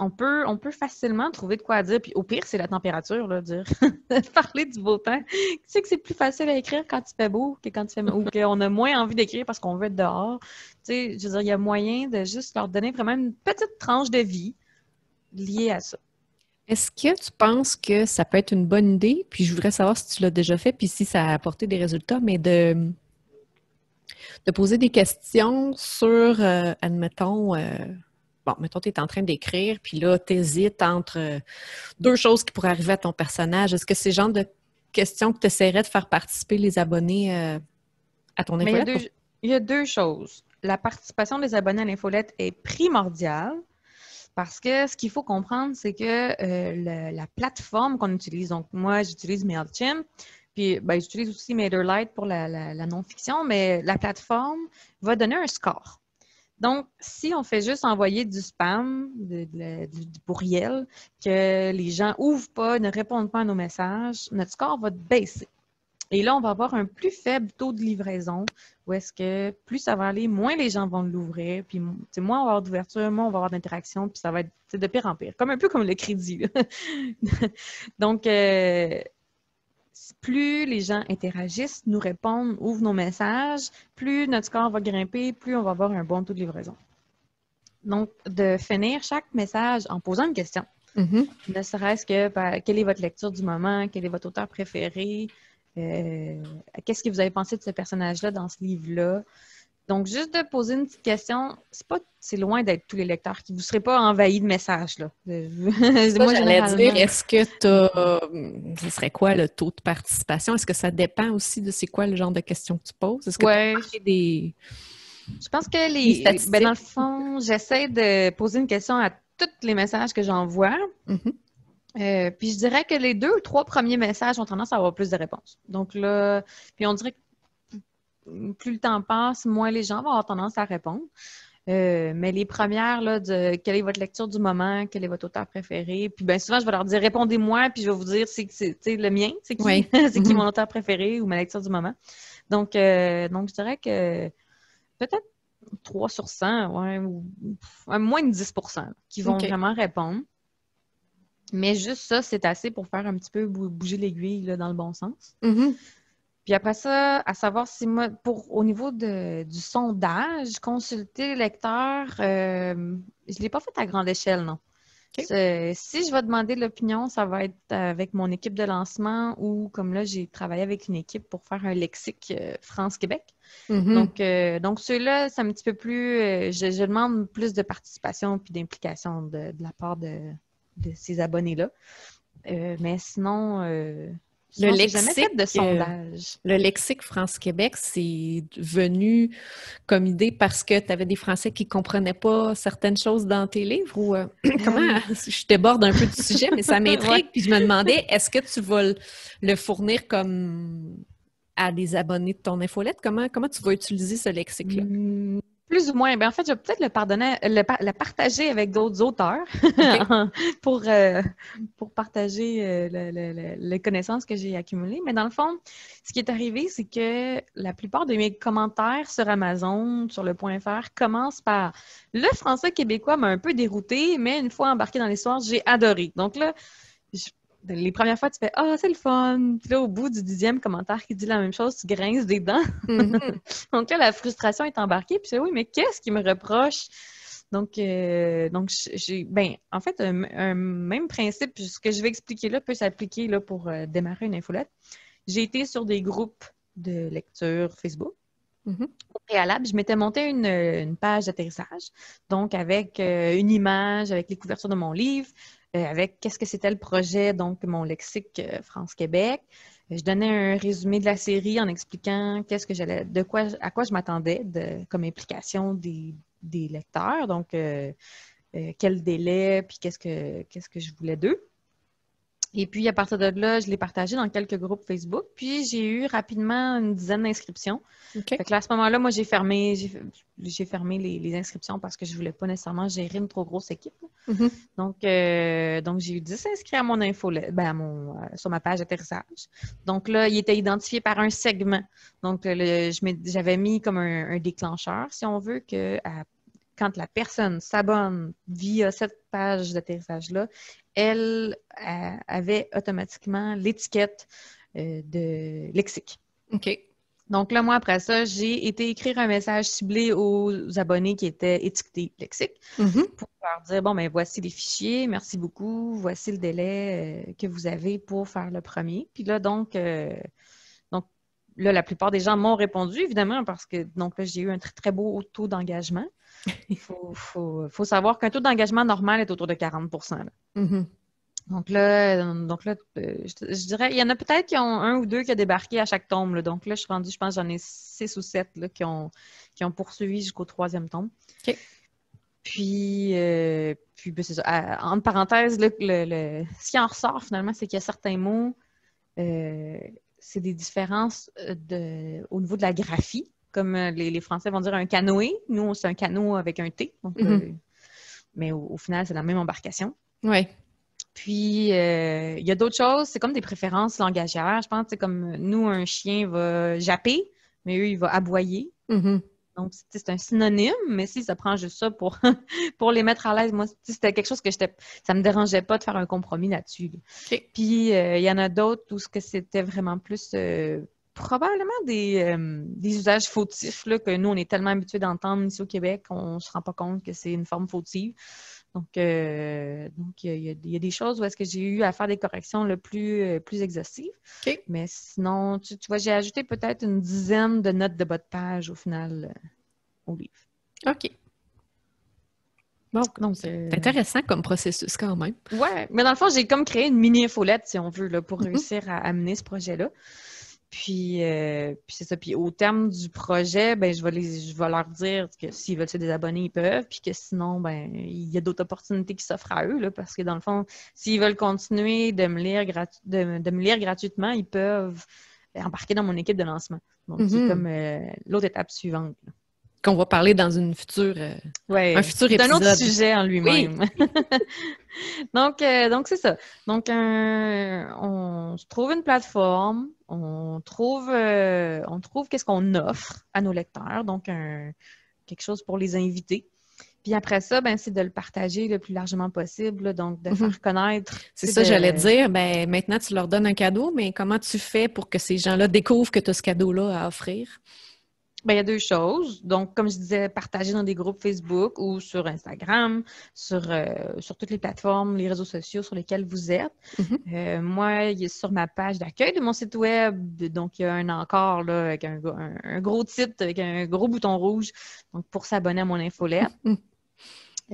on peut, on peut facilement trouver de quoi dire. Puis au pire, c'est la température, là, dire. Parler du beau temps. Tu sais que c'est plus facile à écrire quand il fait beau que quand il fait ou qu'on a moins envie d'écrire parce qu'on veut être dehors. Tu sais, je veux dire, il y a moyen de juste leur donner vraiment une petite tranche de vie liée à ça. Est-ce que tu penses que ça peut être une bonne idée? Puis je voudrais savoir si tu l'as déjà fait, puis si ça a apporté des résultats, mais de, de poser des questions sur, euh, admettons, euh, bon, mettons, tu es en train d'écrire, puis là, tu hésites entre euh, deux choses qui pourraient arriver à ton personnage. Est-ce que c'est le genre de question que tu essaierais de faire participer les abonnés euh, à ton infolette? il, y a deux choses. La participation des abonnés à l'infolette est primordiale. Parce que ce qu'il faut comprendre, c'est que euh, la plateforme qu'on utilise, donc moi j'utilise MailChimp, puis ben, j'utilise aussi MailerLite pour la non-fiction, mais la plateforme va donner un score. Donc, si on fait juste envoyer du spam, du pourriel que les gens ouvrent pas, ne répondent pas à nos messages, notre score va baisser. Et là, on va avoir un plus faible taux de livraison, où est-ce que plus ça va aller, moins les gens vont l'ouvrir, puis moins on va avoir d'ouverture, moins on va avoir d'interaction, puis ça va être de pire en pire, comme un peu comme le crédit. Donc, euh, plus les gens interagissent, nous répondent, ouvrent nos messages, plus notre score va grimper, plus on va avoir un bon taux de livraison. Donc, de finir chaque message en posant une question. Mm-hmm. Ne serait-ce que bah, quelle est votre lecture du moment, quel est votre auteur préféré, euh, qu'est-ce que vous avez pensé de ce personnage-là dans ce livre-là. Donc, juste de poser une petite question, c'est pas c'est loin d'être tous les lecteurs qui vous seraient pas envahis de messages. Là. Moi, j'allais dire, est-ce que tu euh, ce serait quoi le taux de participation? Est-ce que ça dépend aussi de c'est quoi le genre de questions que tu poses? est des. Je pense que les. Statistiques. Ben, dans le fond, j'essaie de poser une question à tous les messages que j'envoie. Mm-hmm. Euh, puis je dirais que les deux ou trois premiers messages ont tendance à avoir plus de réponses. Donc là, puis on dirait que plus le temps passe, moins les gens vont avoir tendance à répondre. Euh, mais les premières, là, de quelle est votre lecture du moment, quel est votre auteur préféré. Puis bien souvent, je vais leur dire répondez-moi, puis je vais vous dire c'est le mien, c'est qui, mhm. mon auteur préféré ou ma lecture du moment. Donc, euh, donc je dirais que peut-être 3 sur 100, ou, moins de 10 qui vont vraiment répondre. Mais juste ça, c'est assez pour faire un petit peu bouger l'aiguille dans le bon sens. Mhm. Puis après ça, à savoir si moi, pour, au niveau du sondage, consulter les lecteurs, euh, je ne l'ai pas fait à grande échelle, non. Si je vais demander l'opinion, ça va être avec mon équipe de lancement ou comme là, j'ai travaillé avec une équipe pour faire un lexique euh, France-Québec. Mm-hmm. Donc, euh, donc ceux-là, c'est un petit peu plus. je, demande plus de participation puis d'implication de, la part de, de ces abonnés-là. mais sinon, le lexique, de euh, sondage. le lexique France-Québec, c'est venu comme idée parce que tu avais des Français qui ne comprenaient pas certaines choses dans tes livres ou euh, ah comment je déborde un peu du sujet, mais ça m'intrigue. Puis je me demandais, est-ce que tu vas le, fournir comme à des abonnés de ton infolette? Comment, comment tu vas utiliser ce lexique-là? Mmh. Plus ou moins. Ben, en fait, je vais peut-être le pardonner, la partager avec d'autres auteurs pour, euh, pour partager euh, les connaissances que j'ai accumulées. Mais dans le fond, ce qui est arrivé, c'est que la plupart de mes commentaires sur Amazon, sur le point .fr, commencent par « Le français québécois m'a un peu dérouté, mais une fois embarqué dans l'histoire, j'ai adoré. » Donc là, je les premières fois, tu fais Ah, c'est le fun. Puis là, au bout du dixième commentaire qui dit la même chose, tu grinces des dents. Mhm. donc là, la frustration est embarquée. Puis c'est Oui, mais qu'est-ce qui me reproche donc, euh, donc j'ai, ben, en fait, un, même principe, ce que je vais expliquer là peut s'appliquer là pour euh, démarrer une infolette. J'ai été sur des groupes de lecture Facebook. Mhm. Au préalable, je m'étais monté une, page d'atterrissage, donc avec euh, une image, avec les couvertures de mon livre, euh, avec qu'est-ce que c'était le projet, donc mon lexique euh, France-Québec. Euh, je donnais un résumé de la série en expliquant qu'est-ce que j'allais, de quoi, à quoi je m'attendais comme implication des, des lecteurs, donc quel délai, puis qu'est-ce que qu'est-ce que je voulais d'eux. Et puis, à partir de là, je l'ai partagé dans quelques groupes Facebook. Puis, j'ai eu rapidement une dizaine d'inscriptions. à ce moment-là, moi, j'ai fermé, j'ai fermé les, inscriptions parce que je ne voulais pas nécessairement gérer une trop grosse équipe. Mm-hmm. Donc, euh, donc j'ai eu 10 inscrits à mon info, ben, mon, euh, sur ma page d'atterrissage. Donc là, il était identifié par un segment. Donc, j'avais mis comme un, déclencheur, si on veut, que quand la personne s'abonne via cette page d'atterrissage-là, elle euh, avait automatiquement l'étiquette euh, de lexique. OK. Donc là, moi, après ça, j'ai été écrire un message ciblé aux abonnés qui étaient étiquetés lexique mm-hmm. pour leur dire, bon, mais ben, voici les fichiers, merci beaucoup, voici le délai euh, que vous avez pour faire le premier. Puis là, donc, là, la plupart des gens m'ont répondu, évidemment, parce que donc j'ai eu un très, très beau taux d'engagement. Il faut, savoir qu'un taux d'engagement normal est autour de 40 mm-hmm. Donc là, donc euh, je, dirais, il y en a peut-être qui ont un ou deux qui ont débarqué à chaque tombe. Donc là, je suis rendue, je pense, j'en ai six ou sept qui, ont, poursuivi jusqu'au troisième tombe. OK. Puis, euh, puis ben, c'est ça. Euh, entre parenthèses, ce qui en ressort finalement, c'est qu'il y a certains mots c'est des différences euh, de, au niveau de la graphie. Comme euh, les, Français vont dire un canoë, nous, c'est un canot avec un T. Mhm. Euh, mais au, final, c'est la même embarcation. Oui. Puis, il y a d'autres choses, c'est comme des préférences langagières. Je pense que comme nous, un chien va japper, mais eux, il va aboyer. Mhm. Donc, c'est un synonyme, mais si ça prend juste ça pour, pour les mettre à l'aise, moi, c'était quelque chose que j'étais, ça me dérangeait pas de faire un compromis là-dessus. Puis, euh, il y en a d'autres où ce que c'était vraiment plus euh, probablement euh, des, usages fautifs là, que nous, on est tellement habitués d'entendre ici au Québec, on se rend pas compte que c'est une forme fautive. Donc, euh, donc il, y a, des choses où est-ce que j'ai eu à faire des corrections le plus, euh, plus exhaustives. Mais sinon, tu, vois, j'ai ajouté peut-être une dizaine de notes de bas de page au final euh, au livre. OK. donc c'est intéressant comme processus quand même. Ouais, mais dans le fond, j'ai comme créé une mini infolette, si on veut, là, pour mm-hmm. réussir à amener ce projet-là. Euh, puis, c'est ça. Puis au terme du projet, ben, je, vais je vais leur dire que s'ils veulent se désabonner, ils peuvent. Puis que sinon, ben, il y a d'autres opportunités qui s'offrent à eux. parce que dans le fond, s'ils veulent continuer de me lire, de, me lire gratuitement, ils peuvent embarquer dans mon équipe de lancement. Donc, c'est mhm. comme euh, l'autre étape suivante qu'on va parler dans une future, euh, un futur épisode. un autre sujet en lui-même. donc, euh, donc c'est ça. Donc, on se trouve une plateforme, on trouve, euh, on trouve qu'est-ce qu'on offre à nos lecteurs, donc quelque chose pour les inviter. Puis après ça, ben, c'est de le partager le plus largement possible, donc de mhm. faire connaître. C'est ça, j'allais dire. Ben, maintenant, tu leur donnes un cadeau, mais comment tu fais pour que ces gens-là découvrent que tu as ce cadeau-là à offrir? Ben, il y a deux choses. Donc, comme je disais, partager dans des groupes Facebook ou sur Instagram, sur, euh, sur toutes les plateformes, les réseaux sociaux sur lesquels vous êtes. Mm-hmm. Euh, moi, il est sur ma page d'accueil de mon site web. Donc, il y a un encore là, avec un, gros titre, avec un gros bouton rouge donc pour s'abonner à mon infolet. Mm-hmm.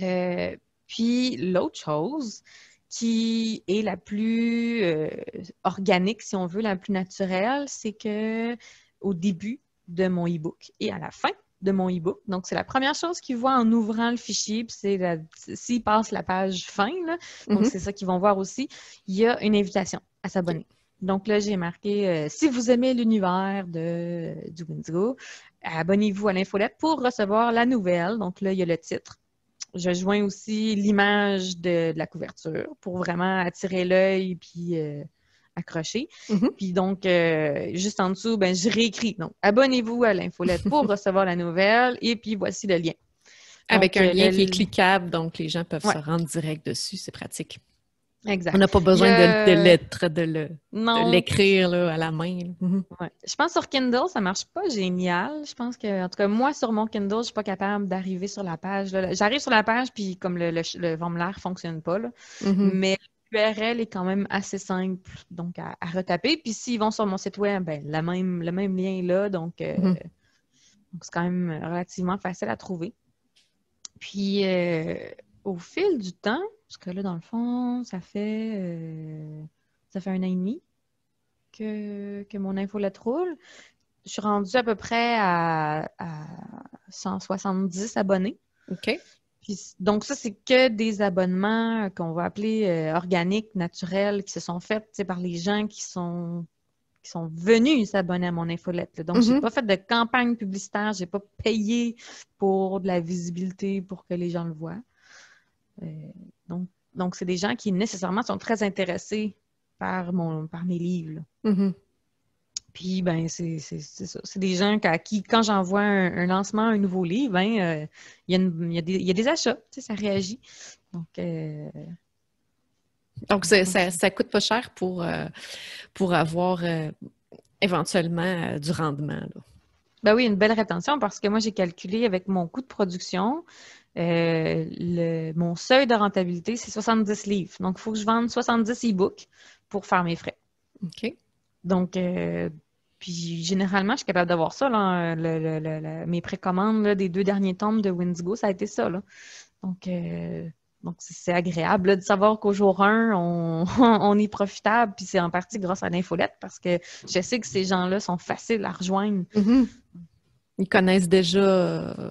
Euh, puis, l'autre chose, qui est la plus organique, si on veut, la plus naturelle, c'est que au début, de mon e-book. Et à la fin de mon e-book, donc c'est la première chose qu'ils voient en ouvrant le fichier, puis c'est s'ils passent la page fin, donc mhm. c'est ça qu'ils vont voir aussi, il y a une invitation à s'abonner. Donc là, j'ai marqué euh, si vous aimez l'univers de du Windsor, abonnez-vous à l'infolette pour recevoir la nouvelle. Donc là, il y a le titre. Je joins aussi l'image de, la couverture pour vraiment attirer l'œil puis euh, accroché. Mm-hmm. Puis donc, euh, juste en dessous, ben, je réécris. Donc, abonnez-vous à l'infolette pour recevoir la nouvelle et puis voici le lien. Avec un euh, lien qui est cliquable, donc les gens peuvent se rendre direct dessus, c'est pratique. Exact. On n'a pas besoin de, de de l'écrire à la main. Mm-hmm. Je pense sur Kindle, ça marche pas génial. Je pense que, en tout cas, moi, sur mon Kindle, je suis pas capable d'arriver sur la page. J'arrive sur la page, puis comme le, le, le fonctionne pas, là. Mm-hmm. mais L'URL est quand même assez simple donc à, retaper. Puis s'ils vont sur mon site web, ben, la même, le même lien est là. Euh, mhm. Donc, c'est quand même relativement facile à trouver. Puis euh, au fil du temps, parce que là, dans le fond, ça fait, euh, ça fait un an et demi que, que mon info la troule. Je suis rendue à peu près à, à 170 abonnés. OK donc, ça, c'est que des abonnements qu'on va appeler euh, organiques, naturels, qui se sont faits par les gens qui sont qui sont venus s'abonner à mon infolette. Donc, je n'ai j'ai mm-hmm. pas fait de campagne publicitaire, je n'ai pas payé pour de la visibilité pour que les gens le voient. Euh, donc, donc c'est des gens qui nécessairement sont très intéressés par mon par mes livres. Puis, ben, c'est des gens à qui, quand j'envoie un, lancement, un nouveau livre, il y, a des achats, ça réagit. Euh, donc, ça, ça, coûte pas cher pour, euh, pour avoir euh, éventuellement du rendement. Là. Ben oui, une belle rétention parce que moi, j'ai calculé avec mon coût de production, mon seuil de rentabilité, c'est 70 livres. Donc, il faut que je vende 70 e-books pour faire mes frais. OK. Donc, puis généralement, je suis capable d'avoir ça. Là, mes précommandes des deux derniers tombes de Windigo, ça a été ça. Donc, euh, donc c'est agréable de savoir qu'au jour 1, on, est profitable. Puis c'est en partie grâce à l'infolette parce que je sais que ces gens-là sont faciles à rejoindre. Mm-hmm. Ils connaissent déjà, euh,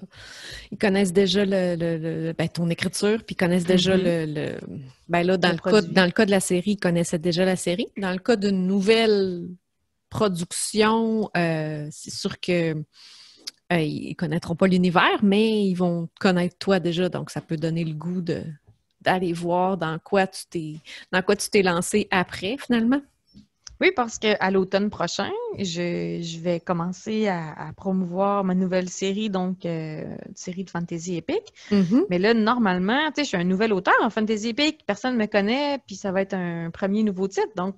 ils connaissent déjà le, ben, ton écriture, puis ils connaissent déjà mm-hmm. le, le, ben là dans le, cas, dans le cas de la série, ils connaissaient déjà la série. Dans le cas d'une nouvelle production, euh, c'est sûr qu'ils euh, ne connaîtront pas l'univers, mais ils vont connaître toi déjà, donc ça peut donner le goût d'aller voir dans quoi tu t'es dans quoi tu t'es lancé après finalement. Oui, parce qu'à l'automne prochain, je, vais commencer à, promouvoir ma nouvelle série, donc une euh, série de fantasy épique. Mm-hmm. Mais là, normalement, tu sais, je suis un nouvel auteur en fantasy épique, personne ne me connaît, puis ça va être un premier nouveau titre. Donc,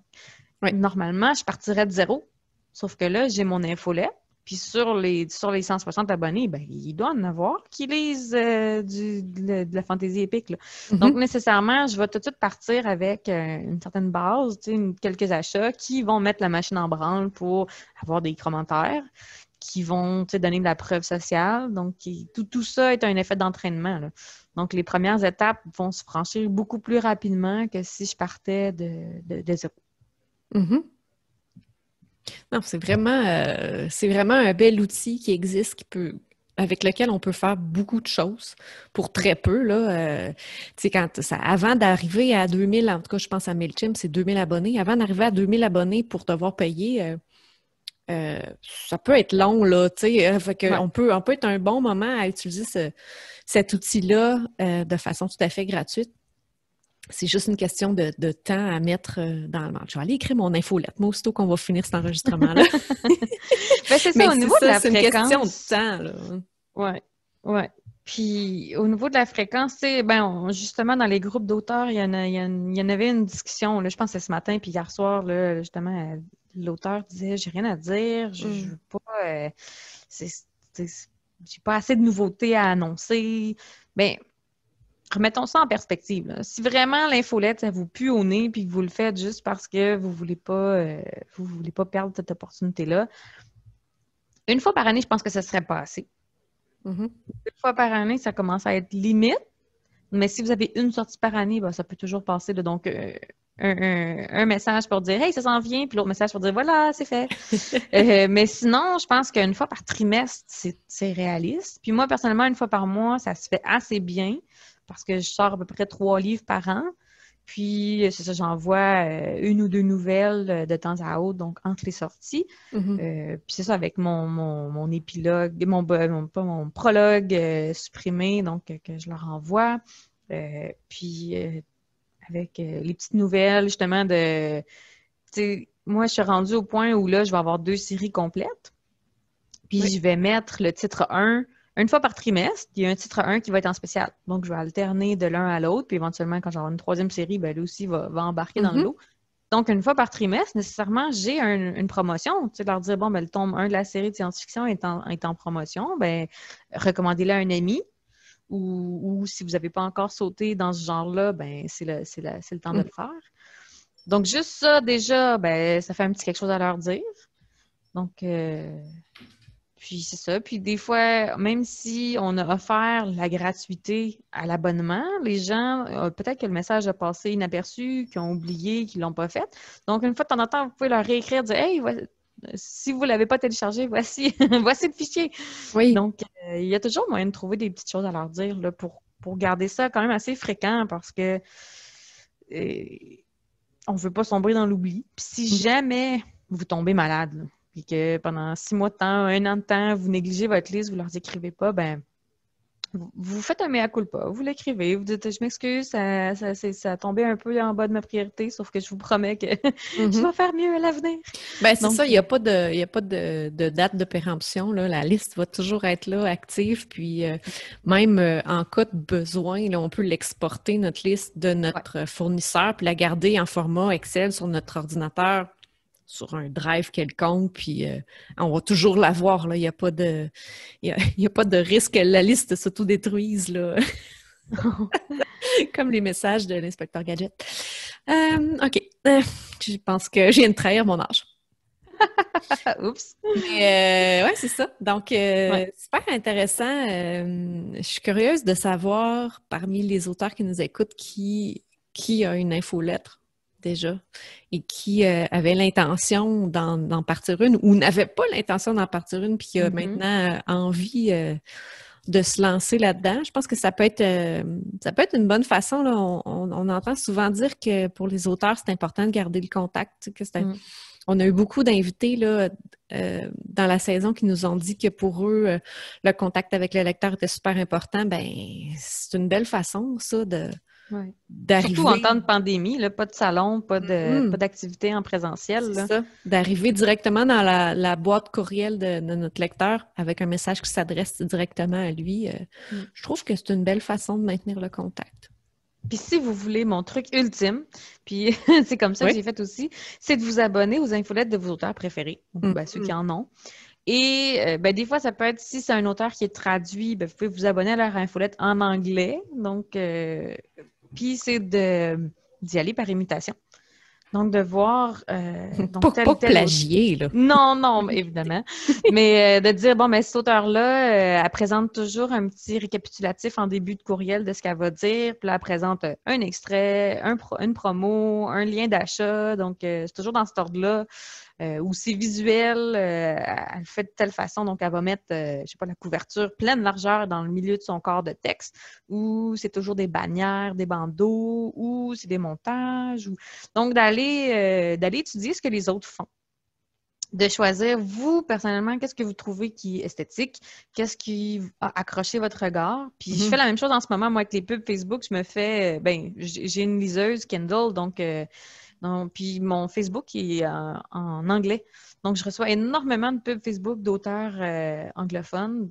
oui. Normalement, je partirais de zéro. Sauf que là, j'ai mon infolet. Puis sur les, sur les 160 abonnés, ben, il doit en avoir qui lisent euh, du, de, la fantaisie épique. Mm-hmm. Donc, nécessairement, je vais tout de suite partir avec euh, une certaine base, quelques achats qui vont mettre la machine en branle pour avoir des commentaires, qui vont donner de la preuve sociale. Donc, tout, tout ça est un effet d'entraînement. Donc, les premières étapes vont se franchir beaucoup plus rapidement que si je partais de, de, de zéro. Mm-hmm. Non, c'est vraiment, euh, vraiment un bel outil qui existe, qui peut, avec lequel on peut faire beaucoup de choses pour très peu. Là, euh, quand ça, avant d'arriver à 2000, en tout cas, je pense à MailChimp, c'est 2000 abonnés. Avant d'arriver à 2000 abonnés pour devoir payer, euh, ça peut être long, là, on, peut, on peut être un bon moment à utiliser cet outil-là de façon tout à fait gratuite c'est juste une question de, temps à mettre euh, dans le monde. Je vais aller écrire mon infolette, moi, aussitôt qu'on va finir cet enregistrement-là. Mais c'est ça, au niveau de la fréquence. C'est une question de temps, là. Oui, oui. Puis, au niveau de la fréquence, c'est ben, justement, dans les groupes d'auteurs, il y, en y avait une discussion, là, je pense que c'est ce matin, puis hier soir, là, justement, l'auteur disait « j'ai rien à dire, je, je mm. veux pas... Euh, j'ai pas assez de nouveautés à annoncer. » Ben, remettons ça en perspective. Si vraiment l'infolette, ça vous pue au nez puis que vous le faites juste parce que vous voulez pas, euh, vous voulez pas perdre cette opportunité-là, une fois par année, je pense que ce serait pas assez. Mm-hmm. Une fois par année, ça commence à être limite. Mais si vous avez une sortie par année, ben, ça peut toujours passer de donc euh, un, message pour dire Hey, ça s'en vient, puis l'autre message pour dire Voilà, c'est fait. Euh, mais sinon, je pense qu'une fois par trimestre, c'est réaliste. Puis moi, personnellement, une fois par mois, ça se fait assez bien parce que je sors à peu près trois livres par an. Puis, euh, c'est ça, j'envoie euh, une ou deux nouvelles euh, de temps à autre, donc entre les sorties. Mm-hmm. puis, c'est ça, avec mon, épilogue, mon, ben, mon prologue supprimé, donc que je leur envoie. puis, avec les petites nouvelles, justement, de. moi, je suis rendue au point où là, je vais avoir deux séries complètes. Puis, je vais mettre le titre 1 une fois par trimestre, il y a un titre 1 qui va être en spécial. Donc, je vais alterner de l'un à l'autre, puis éventuellement, quand j'aurai une troisième série, ben, lui aussi va, embarquer dans mhm. le Donc, une fois par trimestre, nécessairement, j'ai une promotion. Tu sais, leur dire, bon, ben, le tome 1 de la série de science-fiction est en, promotion, ben, recommandez-le à un ami. Ou, si vous n'avez pas encore sauté dans ce genre-là, ben, c'est le, temps de mhm. le faire. Donc, juste ça, déjà, ben, ça fait un petit quelque chose à leur dire. Donc, euh, puis c'est ça. Puis des fois, même si on a offert la gratuité à l'abonnement, les gens, euh, peut-être que le message a passé inaperçu, qu'ils ont oublié, qu'ils ne l'ont pas fait. Donc, une fois de temps en temps, vous pouvez leur réécrire, dire Hey, si vous ne l'avez pas téléchargé, voici, voici le fichier. Donc, euh, il y a toujours moyen de trouver des petites choses à leur dire là, pour, pour garder ça quand même assez fréquent parce que euh, on ne veut pas sombrer dans l'oubli. Puis si mm. jamais vous tombez malade, puis que pendant six mois de temps, un an de temps, vous négligez votre liste, vous ne leur écrivez pas, ben vous faites un mea culpa, vous l'écrivez, vous dites je m'excuse, ça, a tombé un peu en bas de ma priorité, sauf que je vous promets que je mhm. vais faire mieux à l'avenir. Ben, c'est ça, il n'y a pas, de, pas de, date de péremption. La liste va toujours être là, active, puis euh, même euh, en cas de besoin, on peut l'exporter, notre liste de notre fournisseur, puis la garder en format Excel sur notre ordinateur sur un drive quelconque, puis euh, on va toujours l'avoir. Il n'y a, pas de, pas de risque que la liste se s'autodétruise, détruise. Comme les messages de l'inspecteur Gadget. Euh, OK. Euh, je pense que je viens de trahir mon âge. Oups. Oui, c'est ça. Donc, super intéressant. je suis curieuse de savoir parmi les auteurs qui nous écoutent qui, qui a une info infolettre déjà et qui euh, avait l'intention d'en partir une ou n'avait pas l'intention d'en partir une puis qui a mm-hmm. maintenant euh, envie euh, de se lancer là-dedans. Je pense que ça peut être, ça peut être une bonne façon. On, entend souvent dire que pour les auteurs, c'est important de garder le contact. Que mm. On a eu beaucoup d'invités dans la saison qui nous ont dit que pour eux, le contact avec le lecteur était super important. Ben, c'est une belle façon, ça, de, Surtout en temps de pandémie, là, pas de salon, pas d'activité en présentiel. C'est D'arriver directement dans la, boîte courriel de, notre lecteur avec un message qui s'adresse directement à lui. Euh, mm. Je trouve que c'est une belle façon de maintenir le contact. Puis si vous voulez mon truc ultime, puis c'est comme ça que j'ai fait aussi, c'est de vous abonner aux infolettes de vos auteurs préférés, mm. ceux qui en ont. Et euh, ben, des fois, ça peut être, si c'est un auteur qui est traduit, ben, vous pouvez vous abonner à leur infolette en anglais. Donc, euh, puis c'est d'y aller par imitation. Donc, de voir. Euh, pas, plagier, là. Non, non, évidemment. mais euh, de dire, bon, mais cette auteure là euh, elle présente toujours un petit récapitulatif en début de courriel de ce qu'elle va dire. Puis là, elle présente euh, un extrait, une promo, un lien d'achat. Donc, c'est toujours dans cet ordre-là. Euh, ou c'est visuel, euh, elle fait de telle façon, donc elle va mettre, euh, je sais pas, la couverture pleine largeur dans le milieu de son corps de texte, ou c'est toujours des bannières, des bandeaux, ou c'est des montages. Donc, d'aller d'aller étudier ce que les autres font de choisir, vous, personnellement, qu'est-ce que vous trouvez qui est esthétique, qu'est-ce qui a accroché votre regard. Puis je mhm. fais la même chose en ce moment, moi, avec les pubs Facebook, je me fais, ben, j'ai une liseuse Kindle, donc puis mon Facebook est euh, en, anglais. Donc, je reçois énormément de pubs Facebook d'auteurs euh, anglophones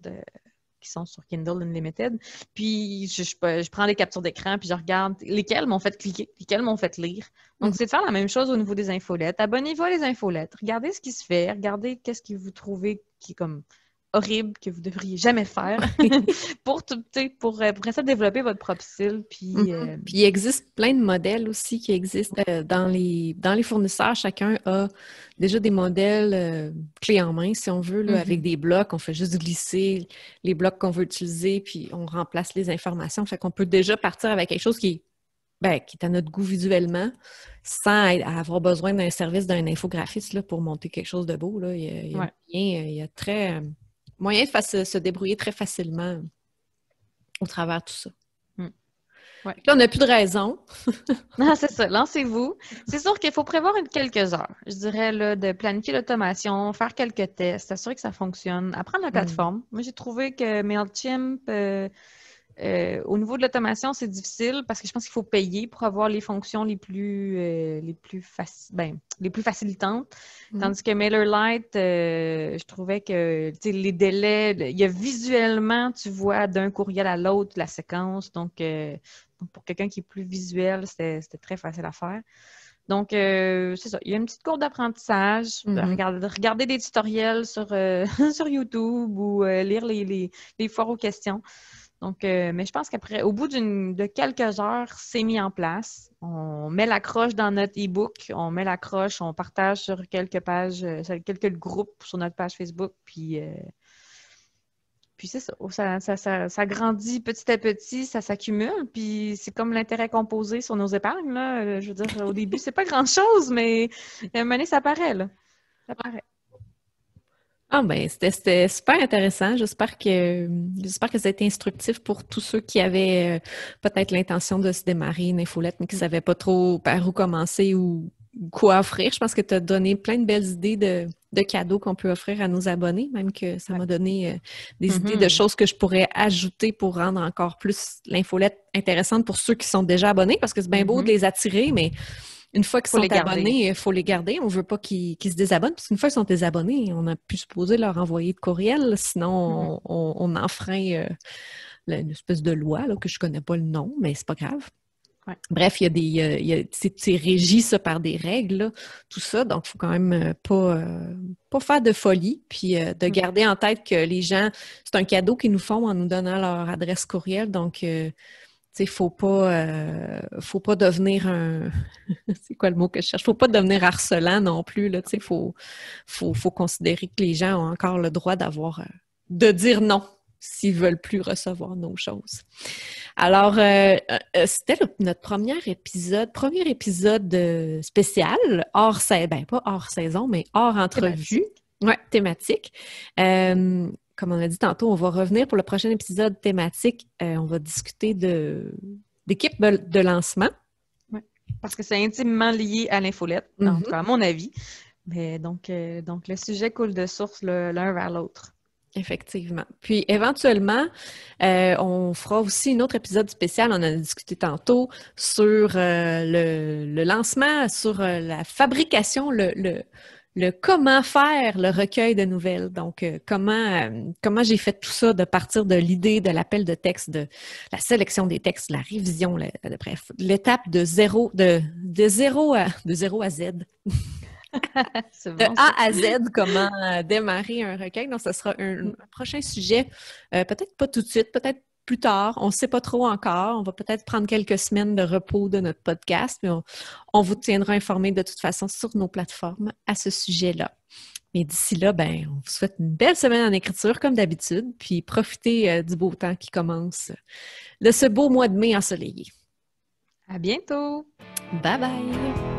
qui sont sur Kindle Unlimited. Puis, je, prends les captures d'écran, puis je regarde lesquelles m'ont fait cliquer, lesquelles m'ont fait lire. Donc, mm-hmm. c'est de faire la même chose au niveau des infolettes. Abonnez-vous à les infolettes. Regardez ce qui se fait. Regardez qu'est-ce que vous trouvez qui est comme horrible que vous devriez jamais faire pour, pour, euh, pour ça développer votre propre style. Mhm. Euh, puis, il existe plein de modèles aussi qui existent euh, dans, les, dans les fournisseurs. Chacun a déjà des modèles clés en main, si on veut, là, avec mhm. des blocs. On fait juste glisser les blocs qu'on veut utiliser, puis on remplace les informations. Fait qu'on peut déjà partir avec quelque chose qui, ben, qui est à notre goût visuellement, sans avoir besoin d'un service d'un infographiste là, pour monter quelque chose de beau. Là. Il, il y a très moyen de se débrouiller très facilement au travers de tout ça. Hmm. Là, on n'a plus de raison. non, ah, c'est ça. Lancez-vous. C'est sûr qu'il faut prévoir quelques heures, je dirais, là, de planifier l'automation, faire quelques tests, s'assurer que ça fonctionne, apprendre la hmm. plateforme. Moi, j'ai trouvé que MailChimp, euh, euh, au niveau de l'automation, c'est difficile parce que je pense qu'il faut payer pour avoir les fonctions les plus, euh, les plus, ben, les plus facilitantes. Mhm. Tandis que MailerLite, euh, je trouvais que les délais, il y a visuellement, tu vois d'un courriel à l'autre la séquence. Donc, pour quelqu'un qui est plus visuel, c'était très facile à faire. Donc, c'est ça. Il y a une petite courbe d'apprentissage. Mhm. Ben, regarder, des tutoriels sur, sur YouTube ou lire les, les, les foires aux questions. Donc, euh, mais je pense qu'après, au bout de quelques heures, c'est mis en place. On met l'accroche dans notre e-book, on met l'accroche, on partage sur quelques pages, euh, quelques groupes sur notre page Facebook, puis, euh, puis c'est ça ça, ça, ça grandit petit à petit, ça s'accumule, puis c'est comme l'intérêt composé sur nos épargnes, là. Je veux dire, au début, c'est pas grand-chose, mais à un moment donné, ça paraît, là. Ça paraît. Ah ben, c'était super intéressant. J'espère que j'espère que été instructif pour tous ceux qui avaient euh, peut-être l'intention de se démarrer une infolette, mais qui ne mm. savaient pas trop par où commencer ou quoi offrir. Je pense que tu as donné plein de belles idées de, cadeaux qu'on peut offrir à nos abonnés, même que ça m'a donné euh, des idées de mm-hmm. choses que je pourrais ajouter pour rendre encore plus l'infolette intéressante pour ceux qui sont déjà abonnés, parce que c'est bien beau de mm-hmm. les attirer, mais une fois qu'ils sont abonnés, il euh, faut les garder. On ne veut pas qu'ils se désabonnent, parce qu'une fois qu'ils sont désabonnés, on a pu supposer leur envoyer de courriel, sinon mm-hmm. on, enfreint euh, une espèce de loi là, que je ne connais pas le nom, mais c'est pas grave. Bref, il y a des. Euh, c'est régi ça par des règles, tout ça. Donc, il faut quand même pas, faire de folie, puis de mm-hmm. garder en tête que les gens, c'est un cadeau qu'ils nous font en nous donnant leur adresse courriel. Donc, il ne faut, pas, euh, faut pas devenir un. c'est quoi le mot que je cherche? faut pas devenir harcelant non plus. Il faut, faut, considérer que les gens ont encore le droit d'avoir euh, de dire non s'ils veulent plus recevoir nos choses. Alors, euh, c'était notre premier épisode, premier épisode spécial, hors saison, ben, pas hors saison, mais hors entrevue. Ouais, thématique comme on a dit tantôt, on va revenir pour le prochain épisode thématique. Euh, on va discuter de d'équipe de lancement. parce que c'est intimement lié à l'infolette, mm-hmm. à mon avis. Mais donc, euh, donc le sujet coule de source l'un vers l'autre. Effectivement. Puis éventuellement, euh, on fera aussi un autre épisode spécial, on en a discuté tantôt, sur le, lancement, sur la fabrication, le, le comment faire le recueil de nouvelles. Donc, euh, comment, euh, comment j'ai fait tout ça de partir de l'idée de l'appel de texte, de la sélection des textes, la révision, de, euh, bref, l'étape de zéro, de, zéro à, de zéro à Z. de A à Z, comment démarrer un recueil. Donc, ce sera un, prochain sujet, peut-être pas tout de suite, peut-être plus tard. On ne sait pas trop encore. On va peut-être prendre quelques semaines de repos de notre podcast, mais on, vous tiendra informé de toute façon sur nos plateformes à ce sujet-là. Mais d'ici là, ben, on vous souhaite une belle semaine en écriture comme d'habitude, puis profitez euh, du beau temps qui commence euh, de ce beau mois de mai ensoleillé. À bientôt. Bye bye.